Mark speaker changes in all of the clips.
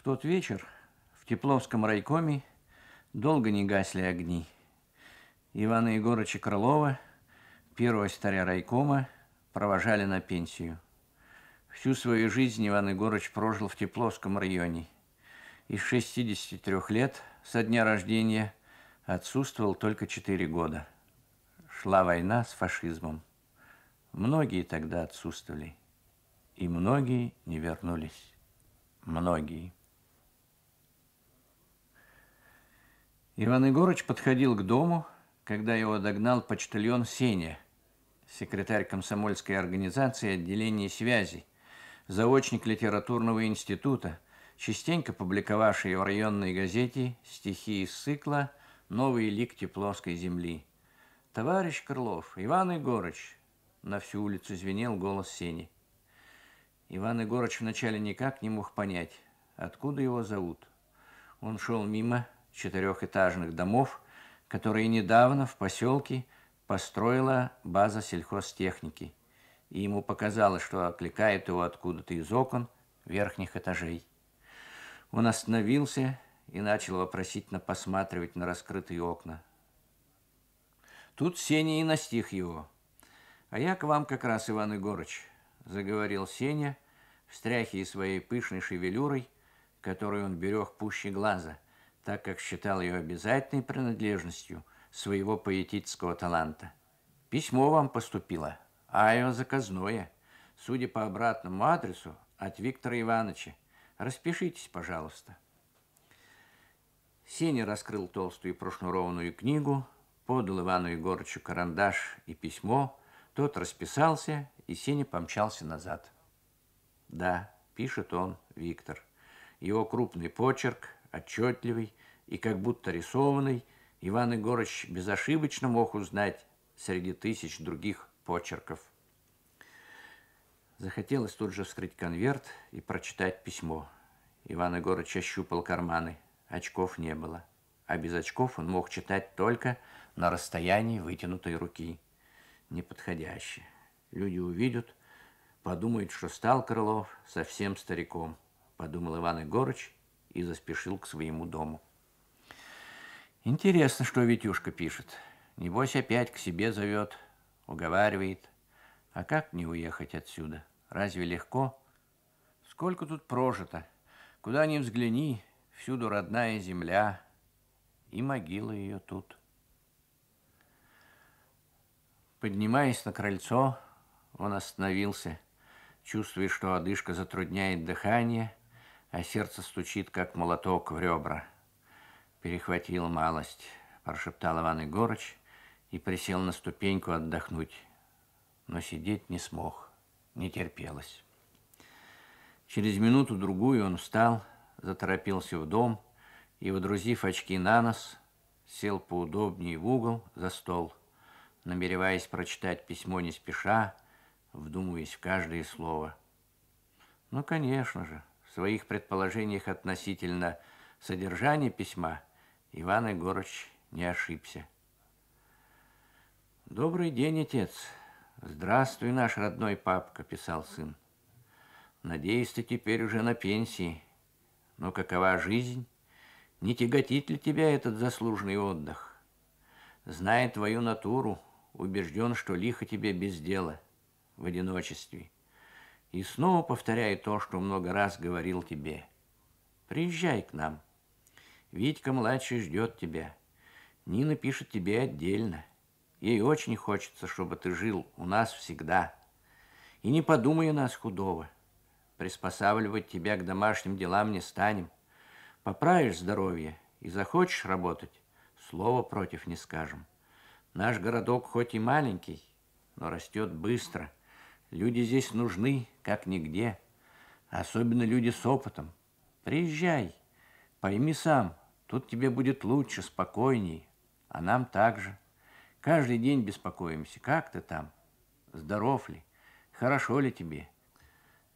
Speaker 1: В тот вечер в Тепловском райкоме долго не гасли огни. Ивана Егоровича Крылова, первого старя райкома, провожали на пенсию. Всю свою жизнь Иван Егорович прожил в Тепловском районе. Из 63 лет со дня рождения отсутствовал только 4 года. Шла война с фашизмом. Многие тогда отсутствовали, и многие не вернулись. Многие. Иван Егорыч подходил к дому, когда его догнал почтальон Сеня, секретарь комсомольской организации отделения связи, заочник литературного института, частенько публиковавший в районной газете стихи из цикла «Новый ликти плоской земли». «Товарищ Крылов, Иван Егорыч!» – на всю улицу звенел голос Сени. Иван Егорыч вначале никак не мог понять, откуда его зовут. Он шел мимо, четырехэтажных домов, которые недавно в поселке построила база сельхозтехники. И ему показалось, что окликает его откуда-то из окон верхних этажей. Он остановился и начал вопросительно посматривать на раскрытые окна. Тут Сеня и настиг его. «А я к вам как раз, Иван Егорыч», – заговорил Сеня, встряхивая своей пышной шевелюрой, которую он берег пуще глаза – так как считал ее обязательной принадлежностью своего поэтического таланта. Письмо вам поступило, а его заказное, судя по обратному адресу, от Виктора Ивановича. Распишитесь, пожалуйста. Сеня раскрыл толстую прошнурованную книгу, подал Ивану Егорычу карандаш и письмо. Тот расписался, и Сеня помчался назад. Да, пишет он, Виктор. Его крупный почерк, отчетливый и как будто рисованный, Иван Егорыч безошибочно мог узнать среди тысяч других почерков. Захотелось тут же вскрыть конверт и прочитать письмо. Иван Егорыч ощупал карманы. Очков не было. А без очков он мог читать только на расстоянии вытянутой руки. Неподходящее. Люди увидят, подумают, что стал Крылов совсем стариком, подумал Иван Егорыч и заспешил к своему дому. Интересно, что Витюшка пишет. Небось, опять к себе зовет, уговаривает. А как не уехать отсюда? Разве легко? Сколько тут прожито? Куда ни взгляни, всюду родная земля, и могила ее тут. Поднимаясь на крыльцо, он остановился, чувствуя, что одышка затрудняет дыхание, а сердце стучит, как молоток в ребра. Перехватил малость, прошептал Иван Егорыч и присел на ступеньку отдохнуть, но сидеть не смог, не терпелось. Через минуту-другую он встал, заторопился в дом и, водрузив очки на нос, сел поудобнее в угол за стол, намереваясь прочитать письмо не спеша, вдумываясь в каждое слово. Ну, конечно же, своих предположениях относительно содержания письма Иван Егорыч не ошибся. «Добрый день, отец. Здравствуй, наш родной папка», – писал сын. «Надеюсь, ты теперь уже на пенсии. Но какова жизнь? Не тяготит ли тебя этот заслуженный отдых? Зная твою натуру, убежден, что лихо тебе без дела в одиночестве. И снова повторяю то, что много раз говорил тебе. Приезжай к нам. Витька-младший ждет тебя. Нина пишет тебе отдельно. Ей очень хочется, чтобы ты жил у нас всегда. И не подумай о нас худого. Приспосабливать тебя к домашним делам не станем. Поправишь здоровье и захочешь работать, слова против не скажем. Наш городок хоть и маленький, но растет быстро – Люди здесь нужны, как нигде. Особенно люди с опытом. Приезжай, пойми сам, тут тебе будет лучше, спокойней. А нам также. Каждый день беспокоимся. Как ты там? Здоров ли? Хорошо ли тебе?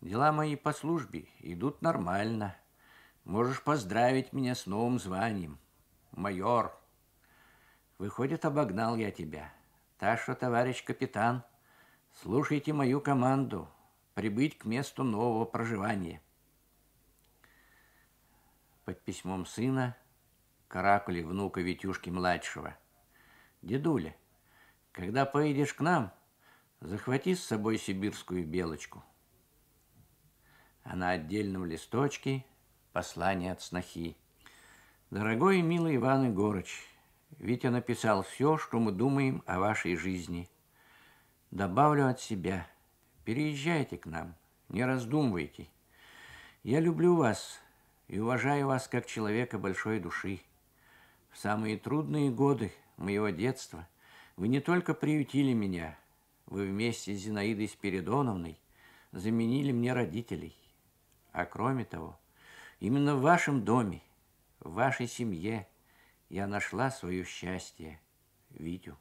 Speaker 1: Дела мои по службе идут нормально. Можешь поздравить меня с новым званием. Майор. Выходит, обогнал я тебя. Так что, товарищ капитан... Слушайте мою команду. Прибыть к месту нового проживания. Под письмом сына каракули внука Витюшки-младшего. Дедуля, когда поедешь к нам, захвати с собой сибирскую белочку. А на отдельном листочке послание от снохи. Дорогой и милый Иван Егорыч, Витя написал все, что мы думаем о вашей жизни – Добавлю от себя. Переезжайте к нам, не раздумывайте. Я люблю вас и уважаю вас как человека большой души. В самые трудные годы моего детства вы не только приютили меня, вы вместе с Зинаидой Спиридоновной заменили мне родителей. А кроме того, именно в вашем доме, в вашей семье я нашла свое счастье, Витю.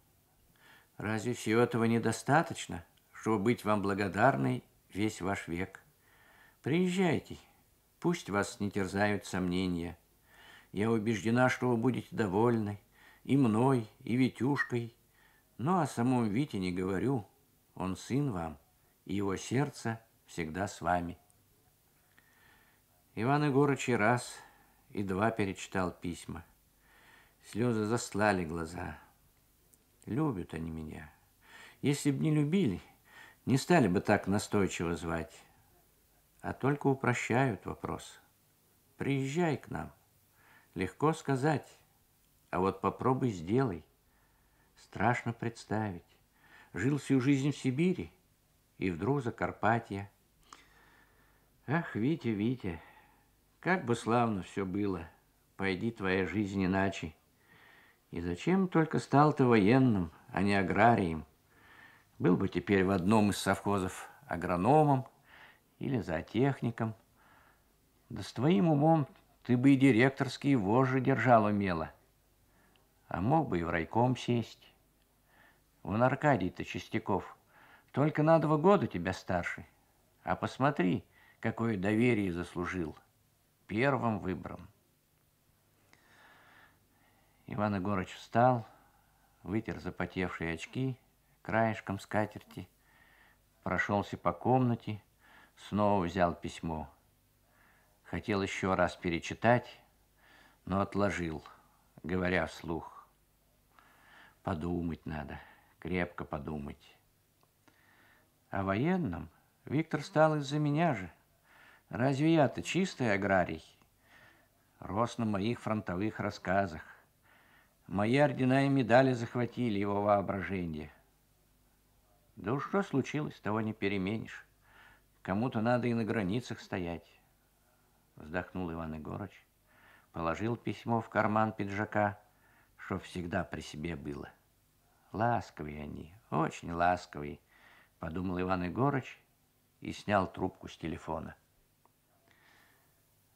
Speaker 1: Разве всего этого недостаточно, чтобы быть вам благодарной весь ваш век? Приезжайте, пусть вас не терзают сомнения. Я убеждена, что вы будете довольны и мной, и Витюшкой. Но ну, а о самом Вите не говорю, он сын вам, и его сердце всегда с вами. Иван Егорыч и раз, и два перечитал письма. Слезы заслали глаза – Любят они меня. Если б не любили, не стали бы так настойчиво звать, а только упрощают вопрос. Приезжай к нам. Легко сказать, а вот попробуй сделай. Страшно представить. Жил всю жизнь в Сибири и вдруг Закарпатье. Ах, Витя, Витя, как бы славно все было, пойди твоя жизнь иначе. И зачем только стал ты военным, а не аграрием? Был бы теперь в одном из совхозов агрономом или зоотехником. Да с твоим умом ты бы и директорские вожжи держал умело. А мог бы и в райком сесть. Вон Аркадий-то Чистяков. Только на два года тебя старше. А посмотри, какое доверие заслужил. Первым выбором. Иван Егорыч встал, вытер запотевшие очки краешком скатерти, прошелся по комнате, снова взял письмо. Хотел еще раз перечитать, но отложил, говоря вслух. Подумать надо, крепко подумать. О военном Виктор стал из-за меня же. Разве я-то чистый аграрий? Рос на моих фронтовых рассказах. Мои ордена и медали захватили его воображение. Да уж что случилось, того не переменишь. Кому-то надо и на границах стоять. Вздохнул Иван Егорыч, положил письмо в карман пиджака, что всегда при себе было. Ласковые они, очень ласковые, подумал Иван Егорыч и снял трубку с телефона.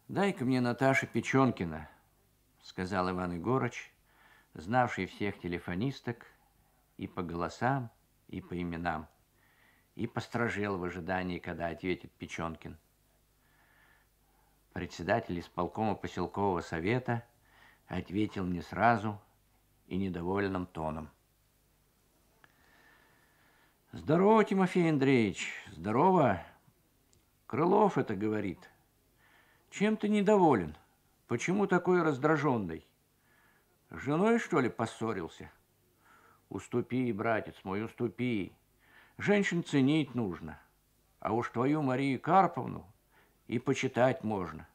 Speaker 1: «Дай-ка мне Наташа Печенкина», — сказал Иван Егорыч, — знавший всех телефонисток и по голосам, и по именам, и постражел в ожидании, когда ответит Печенкин. Председатель исполкома поселкового совета ответил мне сразу и недовольным тоном. Здорово, Тимофей Андреевич, здорово. Крылов это говорит. Чем ты недоволен? Почему такой раздраженный? С женой, что ли, поссорился? Уступи, братец мой, уступи. Женщин ценить нужно. А уж твою Марию Карповну и почитать можно.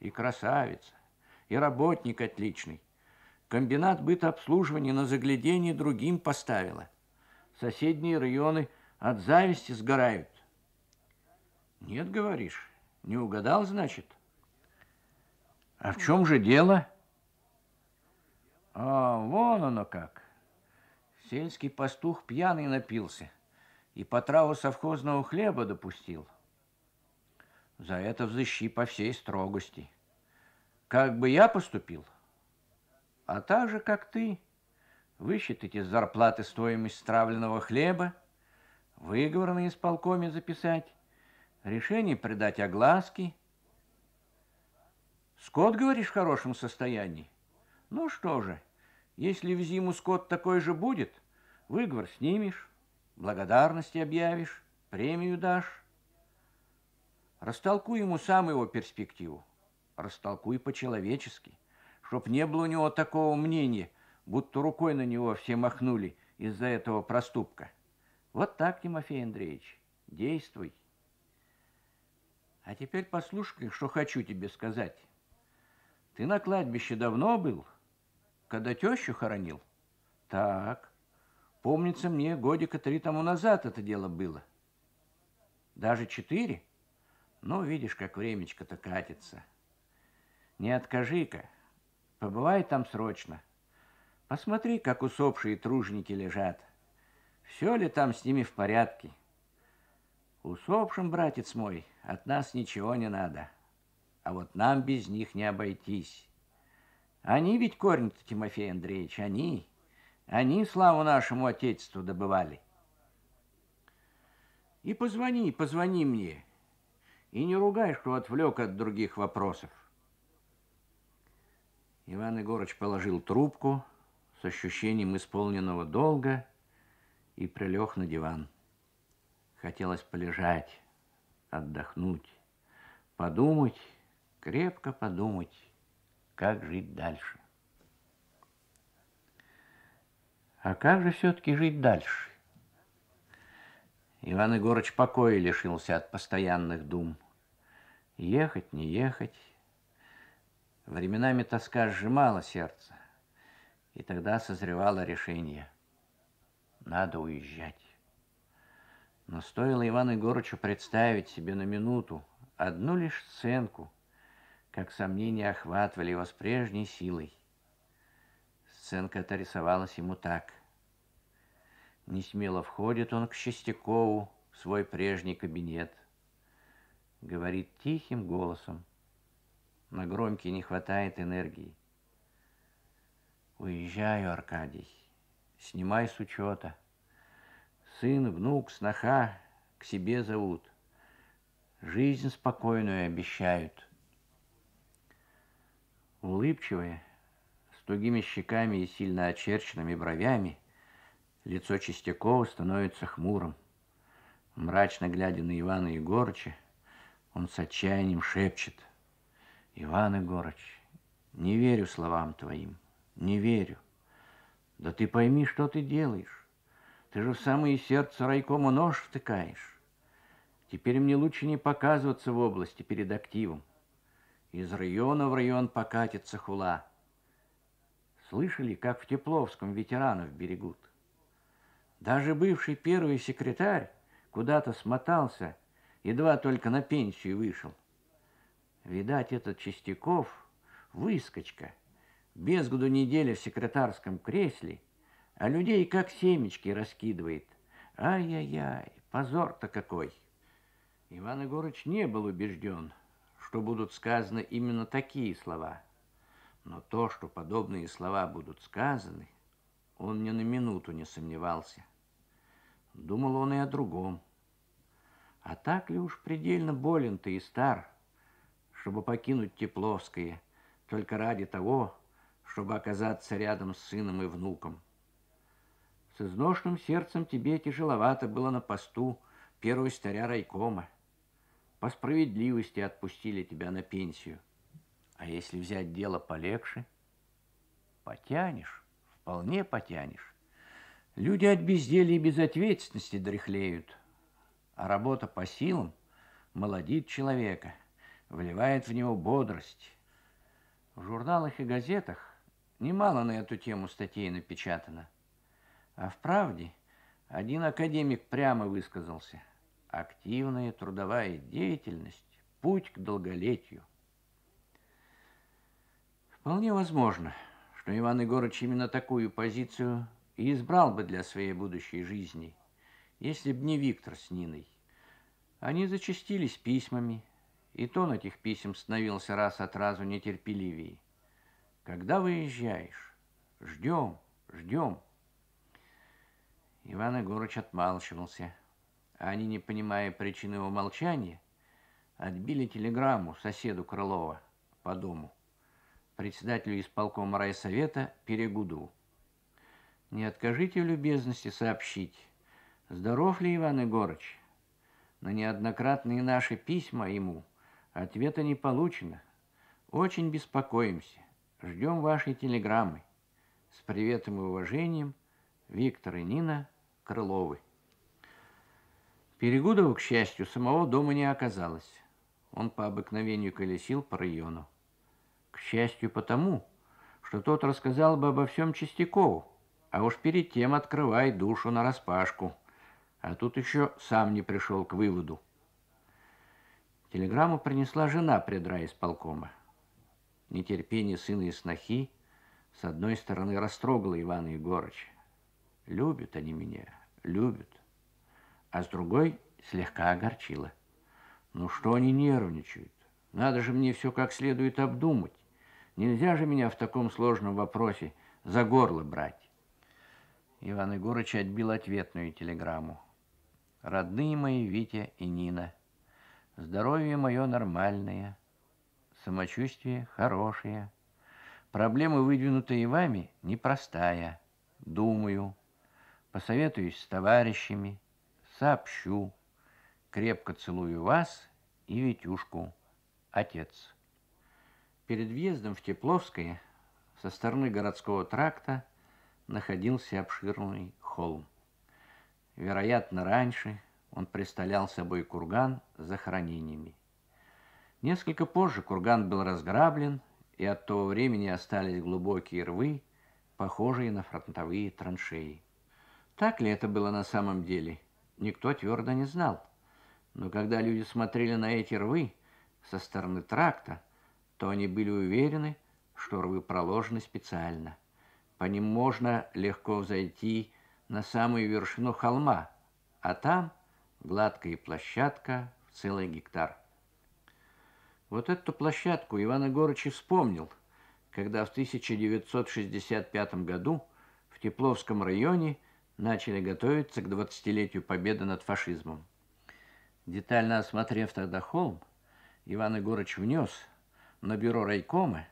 Speaker 1: И красавица, и работник отличный. Комбинат бытообслуживания на заглядение другим поставила. Соседние районы от зависти сгорают. Нет, говоришь, не угадал, значит? А в чем же дело? А, вон оно как. Сельский пастух пьяный напился и по траву совхозного хлеба допустил. За это взыщи по всей строгости. Как бы я поступил, а так же, как ты, высчитать из зарплаты стоимость стравленного хлеба, выговор на исполкоме записать, решение придать огласки. Скот, говоришь, в хорошем состоянии? Ну что же, если в зиму скот такой же будет, выговор снимешь, благодарности объявишь, премию дашь. Растолкуй ему сам его перспективу. Растолкуй по-человечески, чтоб не было у него такого мнения, будто рукой на него все махнули из-за этого проступка. Вот так, Тимофей Андреевич, действуй. А теперь послушай, что хочу тебе сказать. Ты на кладбище давно был? — когда тещу хоронил? Так. Помнится мне, годика три тому назад это дело было. Даже четыре? Ну, видишь, как времечко-то катится. Не откажи-ка. Побывай там срочно. Посмотри, как усопшие тружники лежат. Все ли там с ними в порядке? Усопшим, братец мой, от нас ничего не надо. А вот нам без них не обойтись. Они ведь корни Тимофей Андреевич, они. Они славу нашему Отечеству добывали. И позвони, позвони мне. И не ругай, что отвлек от других вопросов. Иван Егорыч положил трубку с ощущением исполненного долга и прилег на диван. Хотелось полежать, отдохнуть, подумать, крепко подумать как жить дальше. А как же все-таки жить дальше? Иван Егорыч покоя лишился от постоянных дум. Ехать, не ехать. Временами тоска сжимала сердце, и тогда созревало решение. Надо уезжать. Но стоило Ивану Егорычу представить себе на минуту одну лишь сценку – как сомнения охватывали его с прежней силой. Сценка-то ему так. Несмело входит он к Чистякову в свой прежний кабинет. Говорит тихим голосом. На громкий не хватает энергии. Уезжаю, Аркадий, снимай с учета. Сын, внук, сноха к себе зовут. Жизнь спокойную обещают. Улыбчивое, с тугими щеками и сильно очерченными бровями, лицо Чистякова становится хмурым. Мрачно глядя на Ивана Егорыча, он с отчаянием шепчет. «Иван Егорыч, не верю словам твоим, не верю. Да ты пойми, что ты делаешь. Ты же в самое сердце райкома нож втыкаешь. Теперь мне лучше не показываться в области перед активом. Из района в район покатится хула. Слышали, как в Тепловском ветеранов берегут? Даже бывший первый секретарь куда-то смотался, едва только на пенсию вышел. Видать, этот Чистяков — выскочка, без году неделя в секретарском кресле, а людей как семечки раскидывает. Ай-яй-яй, позор-то какой! Иван Егорыч не был убежден — что будут сказаны именно такие слова. Но то, что подобные слова будут сказаны, он ни на минуту не сомневался. Думал он и о другом. А так ли уж предельно болен ты и стар, чтобы покинуть Тепловское только ради того, чтобы оказаться рядом с сыном и внуком? С изношенным сердцем тебе тяжеловато было на посту первого старя райкома. По справедливости отпустили тебя на пенсию. А если взять дело полегче, потянешь, вполне потянешь. Люди от безделья и безответственности дряхлеют, а работа по силам молодит человека, вливает в него бодрость. В журналах и газетах немало на эту тему статей напечатано. А в «Правде» один академик прямо высказался. Активная трудовая деятельность – путь к долголетию. Вполне возможно, что Иван Егорыч именно такую позицию и избрал бы для своей будущей жизни, если б не Виктор с Ниной. Они зачастились письмами, и тон этих писем становился раз от разу нетерпеливее. «Когда выезжаешь? Ждем, ждем». Иван Егорыч отмалчивался – они, не понимая причины его молчания, отбили телеграмму соседу Крылова по дому, председателю исполкома райсовета Перегуду. «Не откажите в любезности сообщить, здоров ли Иван Егорыч? На неоднократные наши письма ему ответа не получено. Очень беспокоимся. Ждем вашей телеграммы. С приветом и уважением, Виктор и Нина Крыловы. Перегудова, к счастью, самого дома не оказалось. Он по обыкновению колесил по району. К счастью, потому, что тот рассказал бы обо всем Чистякову, а уж перед тем открывай душу нараспашку. А тут еще сам не пришел к выводу. Телеграмму принесла жена предра исполкома. Нетерпение сына и снохи с одной стороны растрогало Ивана Егорыча. Любят они меня, любят а с другой слегка огорчила. Ну что они нервничают? Надо же мне все как следует обдумать. Нельзя же меня в таком сложном вопросе за горло брать. Иван Егорыч отбил ответную телеграмму. Родные мои Витя и Нина, здоровье мое нормальное, самочувствие хорошее. Проблема, выдвинутая вами, непростая. Думаю, посоветуюсь с товарищами, сообщу. Крепко целую вас и Витюшку, отец. Перед въездом в Тепловское со стороны городского тракта находился обширный холм. Вероятно, раньше он представлял собой курган с захоронениями. Несколько позже курган был разграблен, и от того времени остались глубокие рвы, похожие на фронтовые траншеи. Так ли это было на самом деле – никто твердо не знал. Но когда люди смотрели на эти рвы со стороны тракта, то они были уверены, что рвы проложены специально. По ним можно легко взойти на самую вершину холма, а там гладкая площадка в целый гектар. Вот эту площадку Иван Егорыч и вспомнил, когда в 1965 году в Тепловском районе – начали готовиться к 20-летию победы над фашизмом. Детально осмотрев тогда холм, Иван Егорыч внес на бюро райкома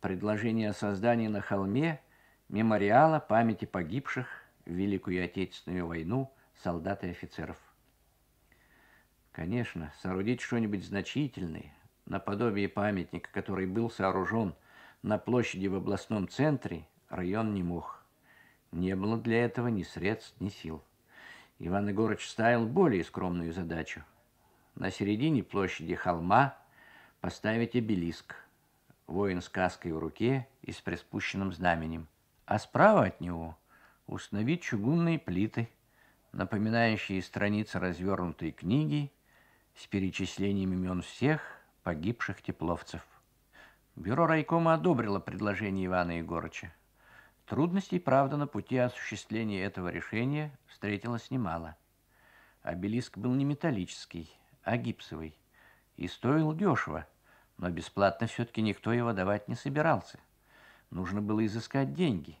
Speaker 1: предложение о создании на холме мемориала памяти погибших в Великую Отечественную войну солдат и офицеров. Конечно, соорудить что-нибудь значительное, наподобие памятника, который был сооружен на площади в областном центре, район не мог. Не было для этого ни средств, ни сил. Иван Егорыч ставил более скромную задачу. На середине площади холма поставить обелиск. Воин с каской в руке и с приспущенным знаменем. А справа от него установить чугунные плиты, напоминающие страницы развернутой книги с перечислением имен всех погибших тепловцев. Бюро райкома одобрило предложение Ивана Егорыча. Трудностей, правда, на пути осуществления этого решения встретилось немало. Обелиск был не металлический, а гипсовый. И стоил дешево, но бесплатно все-таки никто его давать не собирался. Нужно было изыскать деньги.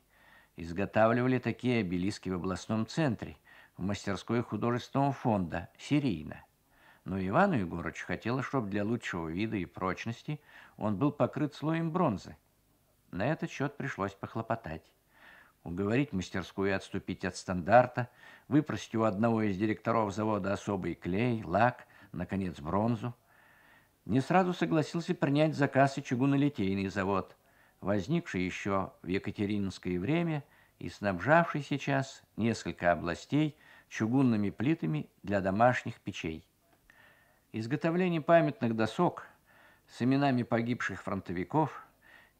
Speaker 1: Изготавливали такие обелиски в областном центре, в мастерской художественного фонда, серийно. Но Ивану Егорыч хотелось, чтобы для лучшего вида и прочности он был покрыт слоем бронзы. На этот счет пришлось похлопотать уговорить мастерскую отступить от стандарта, выпросить у одного из директоров завода особый клей, лак, наконец, бронзу. Не сразу согласился принять заказ и чугунолитейный завод, возникший еще в Екатеринское время и снабжавший сейчас несколько областей чугунными плитами для домашних печей. Изготовление памятных досок с именами погибших фронтовиков,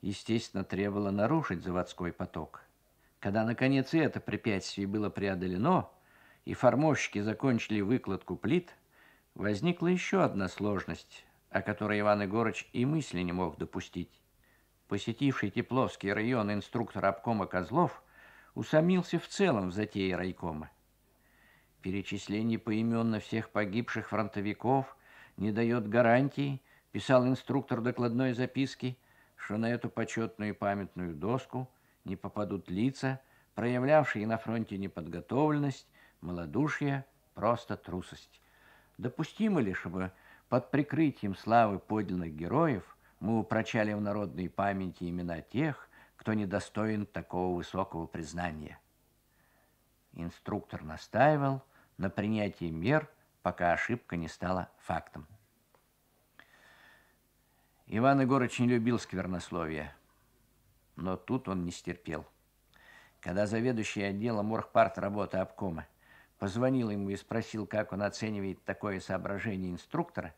Speaker 1: естественно, требовало нарушить заводской поток – когда, наконец, и это препятствие было преодолено, и формовщики закончили выкладку плит, возникла еще одна сложность, о которой Иван Егорыч и мысли не мог допустить. Посетивший Тепловский район инструктор обкома Козлов усомнился в целом в затее райкома. Перечисление поименно всех погибших фронтовиков не дает гарантии, писал инструктор докладной записки, что на эту почетную и памятную доску – не попадут лица, проявлявшие на фронте неподготовленность, малодушие, просто трусость. Допустимо ли, чтобы под прикрытием славы подлинных героев мы упрочали в народной памяти имена тех, кто недостоин такого высокого признания? Инструктор настаивал на принятии мер, пока ошибка не стала фактом. Иван Егорыч не любил сквернословие но тут он не стерпел. Когда заведующий отдела оргпарт работы обкома позвонил ему и спросил, как он оценивает такое соображение инструктора,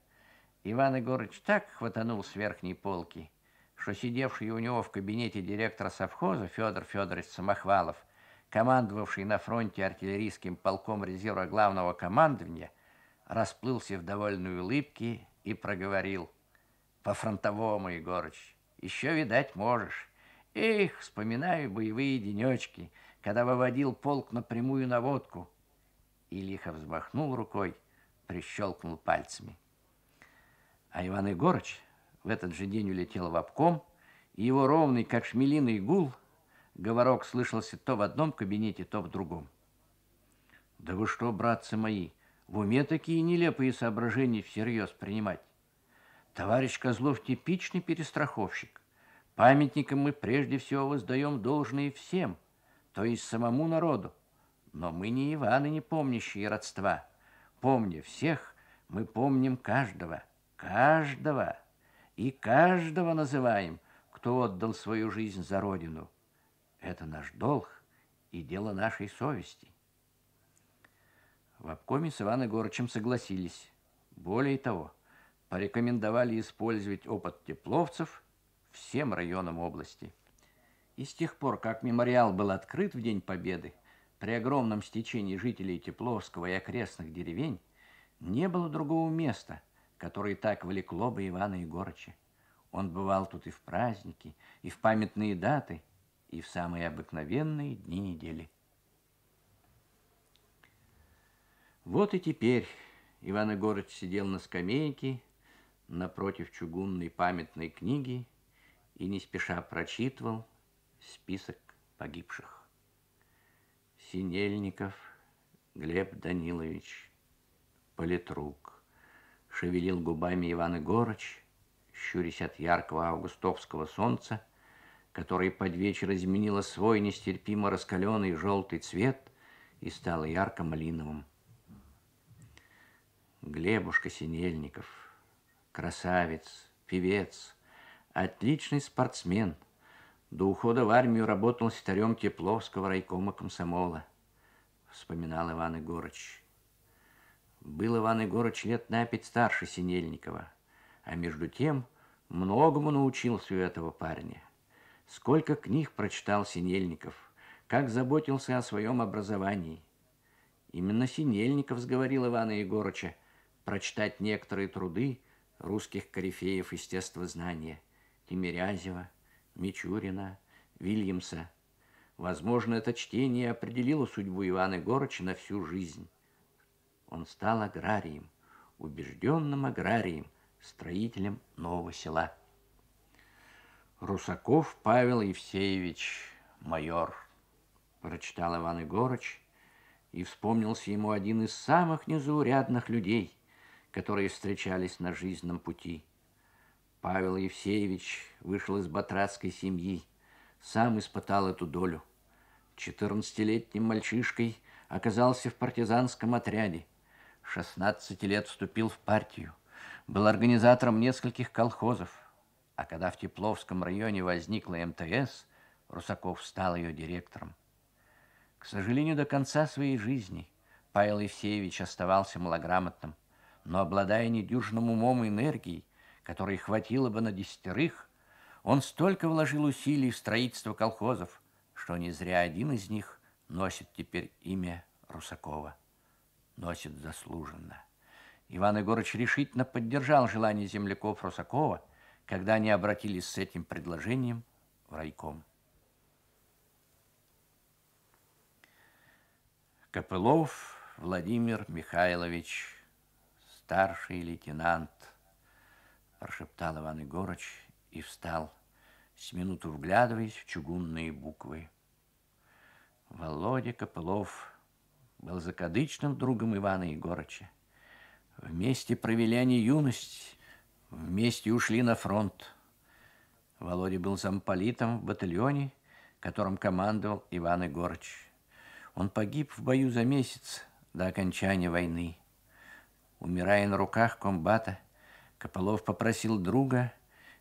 Speaker 1: Иван Егорыч так хватанул с верхней полки, что сидевший у него в кабинете директора совхоза Федор Федорович Самохвалов, командовавший на фронте артиллерийским полком резерва главного командования, расплылся в довольной улыбке и проговорил. «По-фронтовому, Егорыч, еще видать можешь». Эх, вспоминаю боевые денечки, когда выводил полк напрямую на водку. И лихо взмахнул рукой, прищелкнул пальцами. А Иван Егорыч в этот же день улетел в обком, и его ровный, как шмелиный гул, говорок слышался то в одном кабинете, то в другом. Да вы что, братцы мои, в уме такие нелепые соображения всерьез принимать? Товарищ Козлов типичный перестраховщик. Памятникам мы прежде всего воздаем должное всем, то есть самому народу. Но мы не Иваны, не помнящие родства. Помня всех, мы помним каждого, каждого. И каждого называем, кто отдал свою жизнь за Родину. Это наш долг и дело нашей совести. В обкоме с Иваном Егорычем согласились. Более того, порекомендовали использовать опыт тепловцев – всем районам области. И с тех пор, как мемориал был открыт в День Победы, при огромном стечении жителей Тепловского и окрестных деревень не было другого места, которое так влекло бы Ивана Егорыча. Он бывал тут и в праздники, и в памятные даты, и в самые обыкновенные дни недели. Вот и теперь Иван Егорыч сидел на скамейке напротив чугунной памятной книги и не спеша прочитывал список погибших. Синельников Глеб Данилович, политрук, шевелил губами Иван Егорыч, щурясь от яркого августовского солнца, которое под вечер изменило свой нестерпимо раскаленный желтый цвет и стало ярко-малиновым. Глебушка Синельников, красавец, певец – Отличный спортсмен. До ухода в армию работал старем Тепловского райкома комсомола, вспоминал Иван Егорыч. Был Иван Егорыч лет на пять старше Синельникова, а между тем многому научился у этого парня. Сколько книг прочитал Синельников, как заботился о своем образовании. Именно Синельников сговорил Ивана Егорыча прочитать некоторые труды русских корифеев естествознания – Тимирязева, Мичурина, Вильямса. Возможно, это чтение определило судьбу Ивана Горыча на всю жизнь. Он стал аграрием, убежденным аграрием, строителем нового села. «Русаков Павел Евсеевич, майор», – прочитал Иван Егорыч, и вспомнился ему один из самых незаурядных людей, которые встречались на жизненном пути – Павел Евсеевич вышел из батрацкой семьи, сам испытал эту долю. Четырнадцатилетним мальчишкой оказался в партизанском отряде. 16 лет вступил в партию, был организатором нескольких колхозов. А когда в Тепловском районе возникла МТС, Русаков стал ее директором. К сожалению, до конца своей жизни Павел Евсеевич оставался малограмотным, но, обладая недюжным умом и энергией, которой хватило бы на десятерых, он столько вложил усилий в строительство колхозов, что не зря один из них носит теперь имя Русакова. Носит заслуженно. Иван Егорович решительно поддержал желание земляков Русакова, когда они обратились с этим предложением в райком. Копылов Владимир Михайлович, старший лейтенант – прошептал Иван Егорыч и встал, с минуту вглядываясь в чугунные буквы. Володя Копылов был закадычным другом Ивана Егорыча. Вместе провели они юность, вместе ушли на фронт. Володя был замполитом в батальоне, которым командовал Иван Егорыч. Он погиб в бою за месяц до окончания войны. Умирая на руках комбата, Кополов попросил друга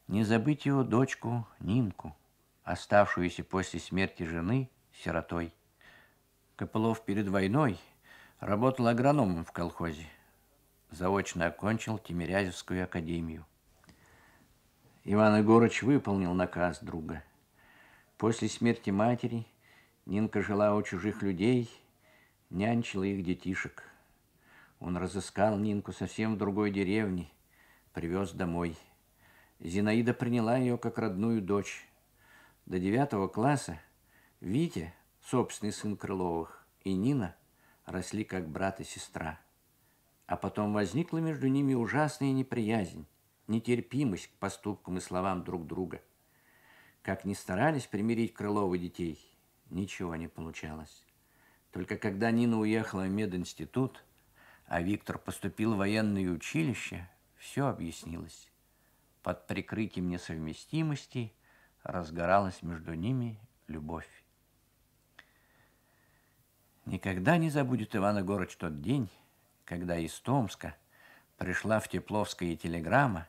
Speaker 1: не забыть его дочку Нинку, оставшуюся после смерти жены сиротой. Кополов перед войной работал агрономом в колхозе. Заочно окончил Тимирязевскую академию. Иван Егорыч выполнил наказ друга. После смерти матери Нинка жила у чужих людей, нянчила их детишек. Он разыскал Нинку совсем в другой деревне – привез домой. Зинаида приняла ее как родную дочь. До девятого класса Витя, собственный сын Крыловых, и Нина росли как брат и сестра. А потом возникла между ними ужасная неприязнь, нетерпимость к поступкам и словам друг друга. Как ни старались примирить Крылова детей, ничего не получалось. Только когда Нина уехала в мединститут, а Виктор поступил в военное училище, все объяснилось. Под прикрытием несовместимости разгоралась между ними любовь. Никогда не забудет Ивана Егорыч тот день, когда из Томска пришла в Тепловская телеграмма,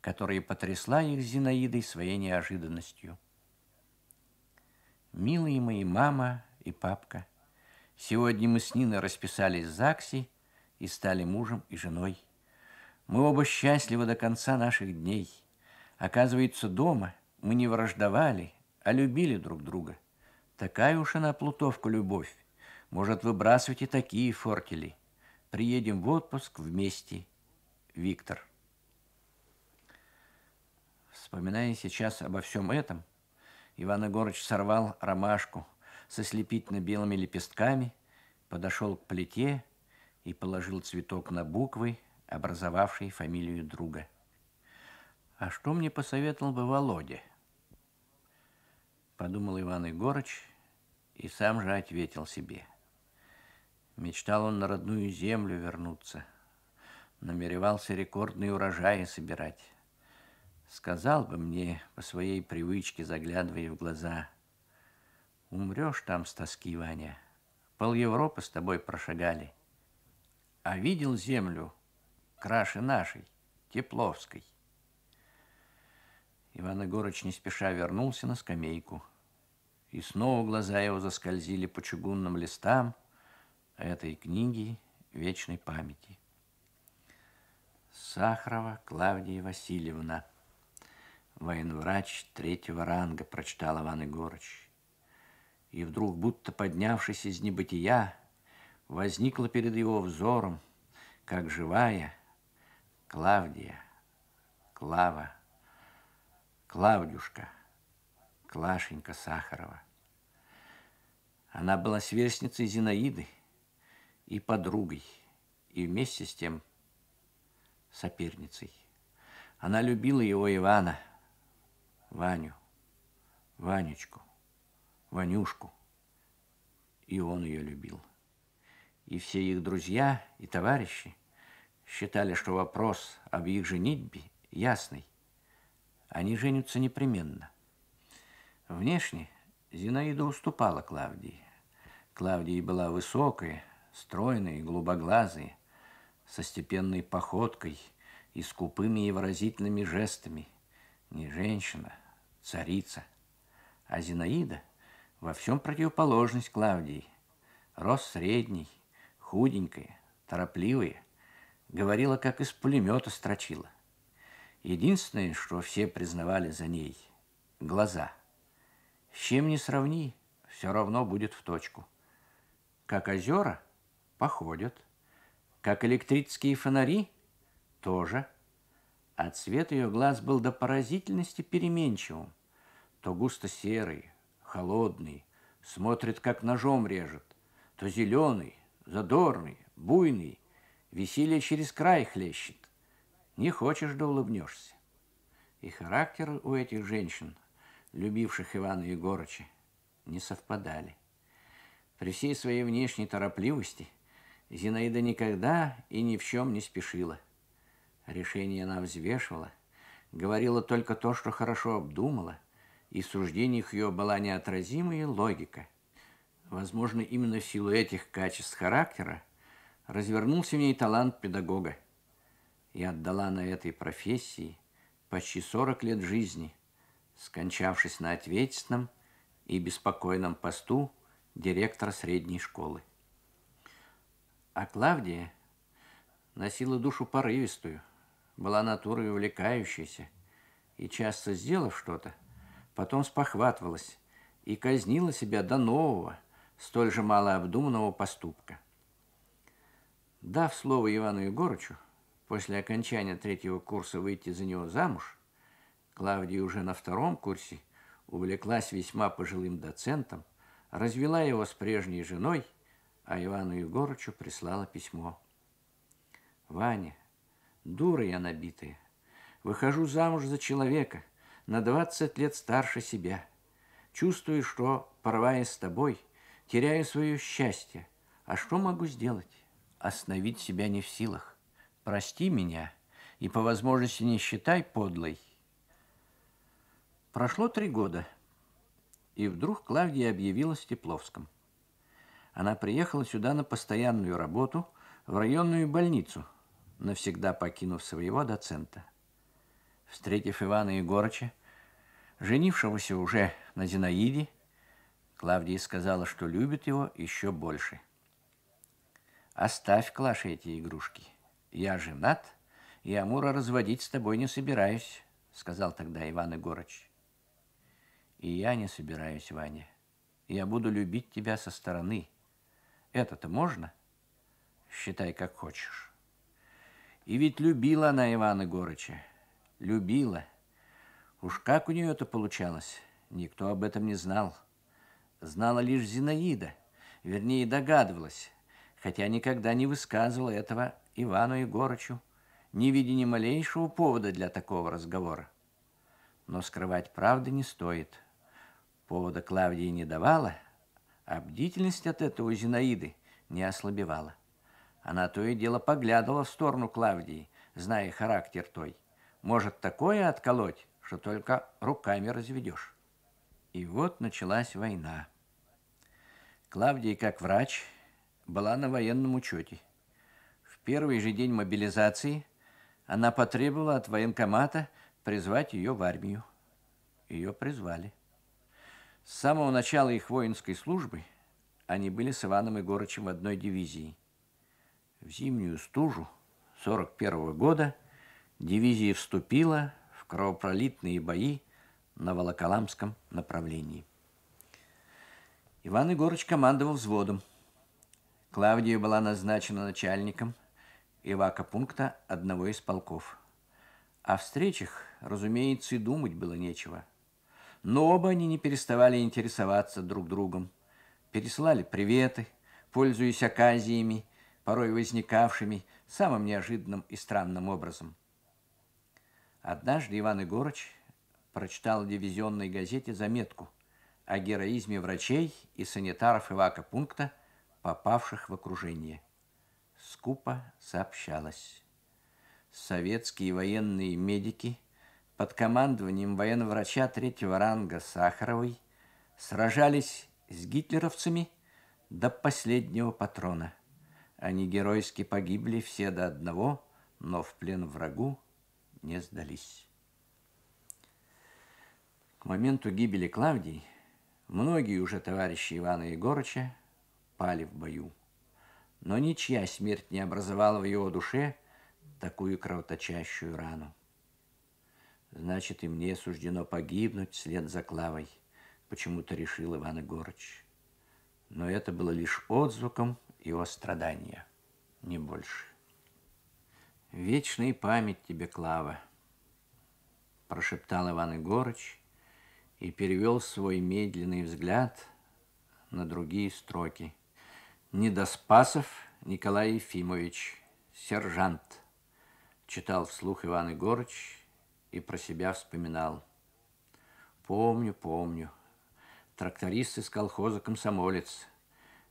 Speaker 1: которая потрясла их Зинаидой своей неожиданностью. «Милые мои мама и папка, сегодня мы с Ниной расписались в ЗАГСе и стали мужем и женой». Мы оба счастливы до конца наших дней. Оказывается, дома мы не враждовали, а любили друг друга. Такая уж она плутовка любовь. Может, выбрасывать и такие фортели. Приедем в отпуск вместе. Виктор. Вспоминая сейчас обо всем этом, Иван Егорыч сорвал ромашку со слепительно-белыми лепестками, подошел к плите и положил цветок на буквы образовавшей фамилию друга. «А что мне посоветовал бы Володя?» Подумал Иван Егорыч и сам же ответил себе. Мечтал он на родную землю вернуться, намеревался рекордные урожаи собирать. Сказал бы мне по своей привычке, заглядывая в глаза, «Умрешь там с тоски, Ваня, пол Европы с тобой прошагали» а видел землю краше нашей, Тепловской. Иван Егорыч не спеша вернулся на скамейку. И снова глаза его заскользили по чугунным листам этой книги вечной памяти. Сахарова Клавдия Васильевна, военврач третьего ранга, прочитал Иван Егорыч. И вдруг, будто поднявшись из небытия, возникла перед его взором, как живая, Клавдия, Клава, Клавдюшка, Клашенька Сахарова. Она была сверстницей Зинаиды и подругой, и вместе с тем соперницей. Она любила его Ивана, Ваню, Ванечку, Ванюшку. И он ее любил. И все их друзья и товарищи считали, что вопрос об их женитьбе ясный. Они женятся непременно. Внешне Зинаида уступала Клавдии. Клавдия была высокой, стройной, голубоглазой, со степенной походкой и скупыми и выразительными жестами. Не женщина, царица. А Зинаида во всем противоположность Клавдии. Рост средний, худенькая, торопливая – говорила, как из пулемета строчила. Единственное, что все признавали за ней – глаза. С чем не сравни, все равно будет в точку. Как озера – походят, как электрические фонари – тоже. А цвет ее глаз был до поразительности переменчивым. То густо-серый, холодный, смотрит, как ножом режет, то зеленый, задорный, буйный – Веселье через край хлещет. Не хочешь, да улыбнешься. И характер у этих женщин, любивших Ивана Егорыча, не совпадали. При всей своей внешней торопливости Зинаида никогда и ни в чем не спешила. Решение она взвешивала, говорила только то, что хорошо обдумала, и в суждениях ее была неотразимая логика. Возможно, именно в силу этих качеств характера развернулся в ней талант педагога. И отдала на этой профессии почти 40 лет жизни, скончавшись на ответственном и беспокойном посту директора средней школы. А Клавдия носила душу порывистую, была натурой увлекающейся и, часто сделав что-то, потом спохватывалась и казнила себя до нового, столь же малообдуманного поступка – Дав слово Ивану Егорычу после окончания третьего курса выйти за него замуж, Клавдия уже на втором курсе увлеклась весьма пожилым доцентом, развела его с прежней женой, а Ивану Егорычу прислала письмо. «Ваня, дура я набитая, выхожу замуж за человека, на 20 лет старше себя. Чувствую, что, порвая с тобой, теряю свое счастье. А что могу сделать?» остановить себя не в силах. Прости меня и по возможности не считай подлой. Прошло три года, и вдруг Клавдия объявила в Тепловском. Она приехала сюда на постоянную работу в районную больницу, навсегда покинув своего доцента. Встретив Ивана Егорыча, женившегося уже на Зинаиде, Клавдия сказала, что любит его еще больше – Оставь, Клаша, эти игрушки. Я женат, и Амура разводить с тобой не собираюсь, сказал тогда Иван Егорыч. И я не собираюсь, Ваня. Я буду любить тебя со стороны. Это-то можно? Считай, как хочешь. И ведь любила она Ивана Горыча. Любила. Уж как у нее это получалось, никто об этом не знал. Знала лишь Зинаида. Вернее, догадывалась хотя никогда не высказывал этого Ивану Егорычу, не видя ни малейшего повода для такого разговора. Но скрывать правды не стоит. Повода Клавдии не давала, а бдительность от этого Зинаиды не ослабевала. Она то и дело поглядывала в сторону Клавдии, зная характер той. Может такое отколоть, что только руками разведешь. И вот началась война. Клавдий, как врач, была на военном учете. В первый же день мобилизации она потребовала от военкомата призвать ее в армию. Ее призвали. С самого начала их воинской службы они были с Иваном Егорычем в одной дивизии. В зимнюю стужу 41 -го года дивизия вступила в кровопролитные бои на Волоколамском направлении. Иван Егорыч командовал взводом – Клавдия была назначена начальником эвакопункта одного из полков. О встречах, разумеется, и думать было нечего. Но оба они не переставали интересоваться друг другом. Пересылали приветы, пользуясь оказиями, порой возникавшими самым неожиданным и странным образом. Однажды Иван Егорыч прочитал в дивизионной газете заметку о героизме врачей и санитаров эвакопункта попавших в окружение. Скупо сообщалось. Советские военные медики под командованием военврача третьего ранга Сахаровой сражались с гитлеровцами до последнего патрона. Они геройски погибли все до одного, но в плен врагу не сдались. К моменту гибели Клавдии многие уже товарищи Ивана Егорыча пали в бою. Но ничья смерть не образовала в его душе такую кровоточащую рану. Значит, и мне суждено погибнуть вслед за Клавой, почему-то решил Иван Егорыч. Но это было лишь отзвуком его страдания, не больше. «Вечная память тебе, Клава!» прошептал Иван Егорыч и перевел свой медленный взгляд на другие строки – Недоспасов Николай Ефимович, сержант, читал вслух Иван Егорыч и про себя вспоминал. Помню, помню. Тракторист из колхоза комсомолец.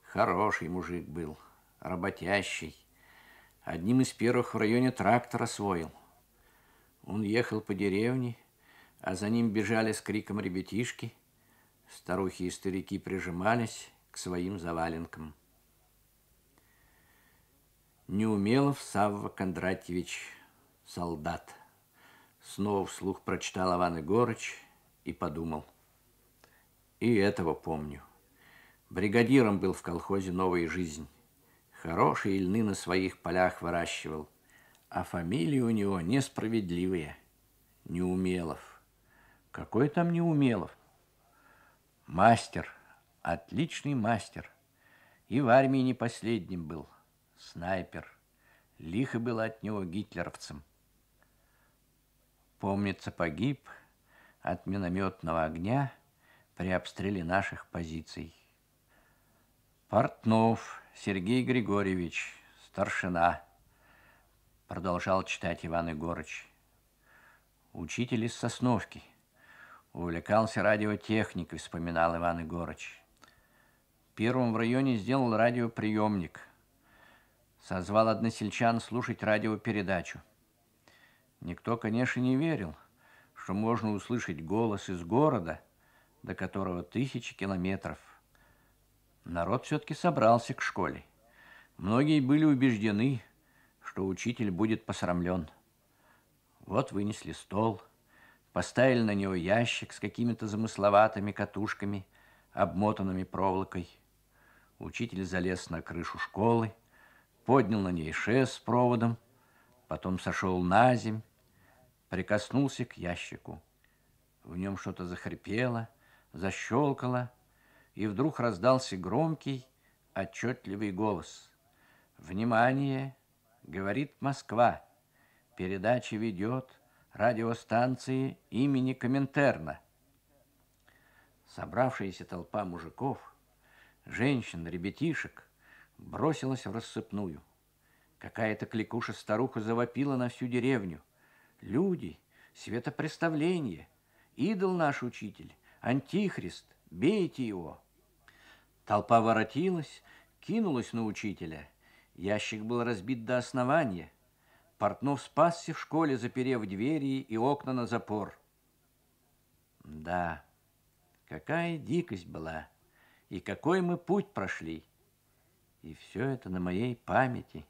Speaker 1: Хороший мужик был, работящий. Одним из первых в районе трактор освоил. Он ехал по деревне, а за ним бежали с криком ребятишки. Старухи и старики прижимались к своим заваленкам. Неумелов Савва Кондратьевич, солдат. Снова вслух прочитал Иван Егорыч и подумал. И этого помню. Бригадиром был в колхозе «Новая жизнь». Хорошие льны на своих полях выращивал. А фамилии у него несправедливые. Неумелов. Какой там Неумелов? Мастер. Отличный мастер. И в армии не последним был снайпер. Лихо было от него гитлеровцем. Помнится, погиб от минометного огня при обстреле наших позиций. Портнов Сергей Григорьевич, старшина, продолжал читать Иван Егорыч. Учитель из Сосновки. Увлекался радиотехникой, вспоминал Иван Егорыч. Первым в районе сделал радиоприемник – созвал односельчан слушать радиопередачу. Никто, конечно, не верил, что можно услышать голос из города, до которого тысячи километров. Народ все-таки собрался к школе. Многие были убеждены, что учитель будет посрамлен. Вот вынесли стол, поставили на него ящик с какими-то замысловатыми катушками, обмотанными проволокой. Учитель залез на крышу школы, поднял на ней шест с проводом, потом сошел на земь, прикоснулся к ящику. В нем что-то захрипело, защелкало, и вдруг раздался громкий, отчетливый голос. «Внимание! Говорит Москва! Передача ведет радиостанции имени Коминтерна!» Собравшаяся толпа мужиков, женщин, ребятишек бросилась в рассыпную. Какая-то кликуша-старуха завопила на всю деревню. Люди, светопреставление, идол наш учитель, антихрист, бейте его. Толпа воротилась, кинулась на учителя. Ящик был разбит до основания. Портнов спасся в школе, заперев двери и окна на запор. Да, какая дикость была, и какой мы путь прошли. И все это на моей памяти,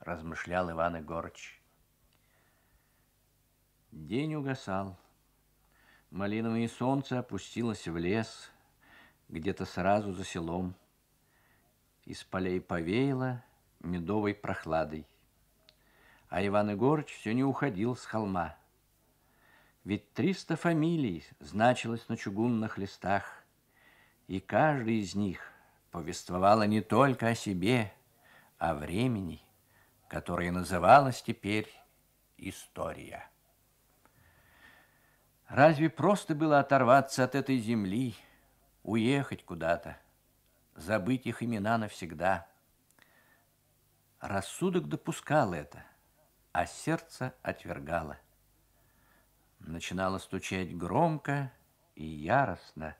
Speaker 1: размышлял Иван Егорыч. День угасал. Малиновое солнце опустилось в лес, где-то сразу за селом. Из полей повеяло медовой прохладой. А Иван Егорыч все не уходил с холма. Ведь триста фамилий значилось на чугунных листах, и каждый из них – повествовала не только о себе, а о времени, которое называлось теперь история. Разве просто было оторваться от этой земли, уехать куда-то, забыть их имена навсегда? Рассудок допускал это, а сердце отвергало. Начинало стучать громко и яростно,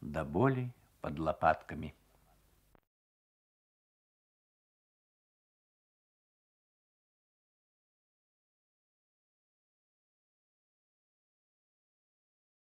Speaker 1: до боли под лопатками.